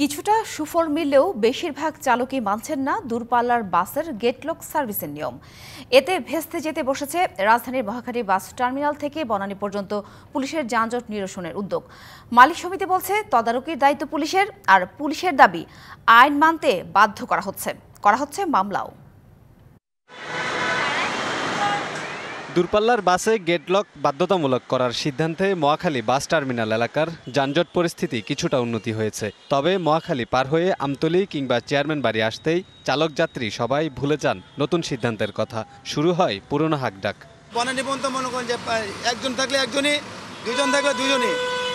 কিছুটা সুফল মিললেও বেশিরভাগ চালকই মানছেন না দূরপাল্লার বাসের গেটলক সার্ভিসের নিয়ম এতে ভেস্তে যেতে বসেছে রাজধানীর মহাখালী বাস টার্মিনাল থেকে বনানী পর্যন্ত পুলিশের যানজট নিরসনের উদ্যোগ মালিক সমিতি বলছে তদারকির দায়িত্ব পুলিশের আর পুলিশের দাবি আইন মানতে বাধ্য করা হচ্ছে করা হচ্ছে মামলাও দূরপাল্লার বাসে গেটলক বাধ্যতামূলক করার সিদ্ধান্তে মহাখালী বাস টার্মিনাল এলাকার যানজট পরিস্থিতি কিছুটা উন্নতি হয়েছে তবে মহাখালী পার হয়ে আমতলি কিংবা চেয়ারম্যান বাড়ি আসতেই চালক যাত্রী সবাই ভুলে যান নতুন সিদ্ধান্তের কথা শুরু হয় পুরনো হাকডাক বনানী মনে করেন যে একজন থাকলে একজনই দুজন থাকলে দুজনই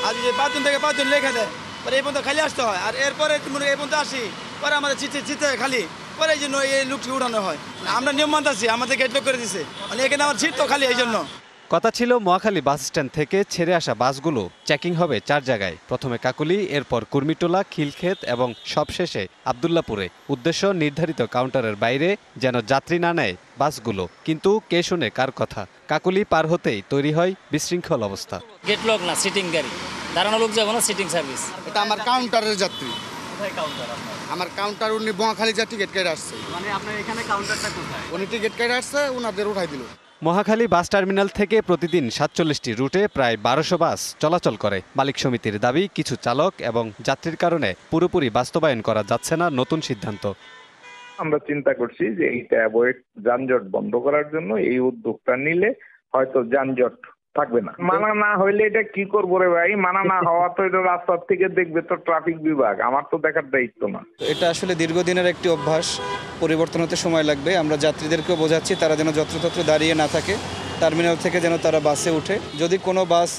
আর যে পাঁচজন থেকে পাঁচজন লেখা দেয় পরে এই পর্যন্ত খালি আসতে হয় আর এরপরে এই পর্যন্ত আসি পরে আমাদের চিঠে চিঠে খালি পরে এই জন্য এই লুকটি উড়ানো হয় আমরা নিয়ম আছি আমাদের গেট লক করে দিছে মানে এখানে আমার সিট তো খালি এই জন্য কথা ছিল মহাখালী বাস স্ট্যান্ড থেকে ছেড়ে আসা বাসগুলো চেকিং হবে চার জায়গায় প্রথমে কাকুলি এরপর কুর্মিটোলা খিলক্ষেত এবং সবশেষে আবদুল্লাপুরে উদ্দেশ্য নির্ধারিত কাউন্টারের বাইরে যেন যাত্রী না নেয় বাসগুলো কিন্তু কে শুনে কার কথা কাকুলি পার হতেই তৈরি হয় বিশৃঙ্খল অবস্থা গেট লক না সিটিং গাড়ি দাঁড়ানো লোক যাবো না সিটিং সার্ভিস এটা আমার কাউন্টারের যাত্রী কাউন্টার আমার কাউন্টার উনি বোয়াখালী যা টিকিট কেটে আসছে মানে আপনার এখানে কাউন্টারটা কোথায় উনি টিকিট কেটে আসছে ওনাদের উঠাই দিল মহাখালী বাস টার্মিনাল থেকে প্রতিদিন সাতচল্লিশটি রুটে প্রায় বারোশো বাস চলাচল করে মালিক সমিতির দাবি কিছু চালক এবং যাত্রীর কারণে পুরোপুরি বাস্তবায়ন করা যাচ্ছে না নতুন সিদ্ধান্ত আমরা চিন্তা করছি যে এইটা অ্যাভয়েড যানজট বন্ধ করার জন্য এই উদ্যোগটা নিলে হয়তো যানজট থাকবে না মানা না হইলে এটা কি করবো রে ভাই মানা না হওয়া তো এটা রাস্তার থেকে দেখবে তো ট্রাফিক বিভাগ আমার তো দেখার দায়িত্ব না এটা আসলে দীর্ঘদিনের একটি অভ্যাস পরিবর্তন হতে সময় লাগবে আমরা যাত্রীদেরকেও বোঝাচ্ছি তারা যেন যত্রতত্র দাঁড়িয়ে না থাকে টার্মিনাল থেকে যেন তারা বাসে উঠে যদি কোনো বাস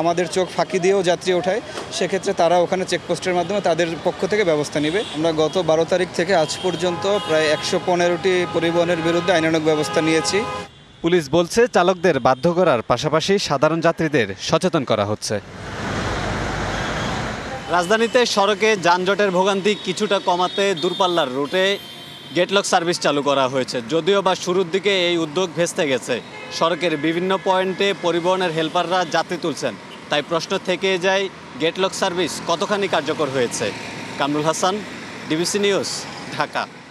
আমাদের চোখ ফাঁকি দিয়েও যাত্রী ওঠায় সেক্ষেত্রে তারা ওখানে চেকপোস্টের মাধ্যমে তাদের পক্ষ থেকে ব্যবস্থা নেবে আমরা গত বারো তারিখ থেকে আজ পর্যন্ত প্রায় একশো পনেরোটি পরিবহনের বিরুদ্ধে আইনানক ব্যবস্থা নিয়েছি পুলিশ বলছে চালকদের বাধ্য করার পাশাপাশি সাধারণ যাত্রীদের সচেতন করা হচ্ছে রাজধানীতে সড়কে যানজটের ভোগান্তি কিছুটা কমাতে দূরপাল্লার রুটে গেটলক সার্ভিস চালু করা হয়েছে যদিও বা শুরুর দিকে এই উদ্যোগ ভেস্তে গেছে সড়কের বিভিন্ন পয়েন্টে পরিবহনের হেল্পাররা যাত্রী তুলছেন তাই প্রশ্ন থেকে যায় গেটলক সার্ভিস কতখানি কার্যকর হয়েছে কামরুল হাসান ডিবিসি নিউজ ঢাকা